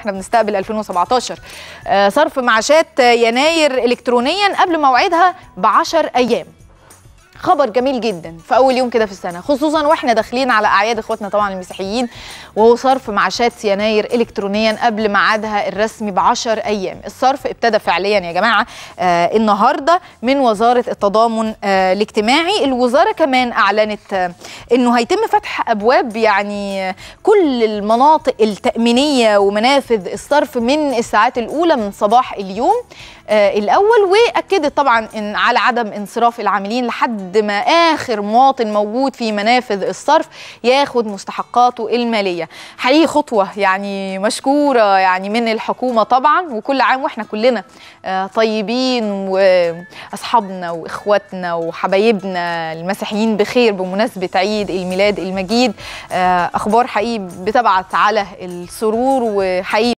احنا بنستقبل 2017 آه، صرف معاشات يناير الكترونيا قبل موعدها ب 10 ايام خبر جميل جدا في اول يوم كده في السنه خصوصا واحنا داخلين على اعياد اخواتنا طبعا المسيحيين وهو صرف معاشات يناير الكترونيا قبل ميعادها الرسمي ب 10 ايام الصرف ابتدى فعليا يا جماعه آه النهارده من وزاره التضامن آه الاجتماعي الوزاره كمان اعلنت آه انه هيتم فتح ابواب يعني آه، كل المناطق التامينيه ومنافذ الصرف من الساعات الاولى من صباح اليوم آه الاول واكدت طبعا إن على عدم انصراف العاملين لحد لحد ما اخر مواطن موجود في منافذ الصرف ياخد مستحقاته الماليه حقيقي خطوه يعني مشكوره يعني من الحكومه طبعا وكل عام واحنا كلنا آه، طيبين واصحابنا واخواتنا وحبايبنا المسيحيين بخير بمناسبه عيد الميلاد المجيد آه، اخبار حقيقي بتبعت على السرور وحقيقي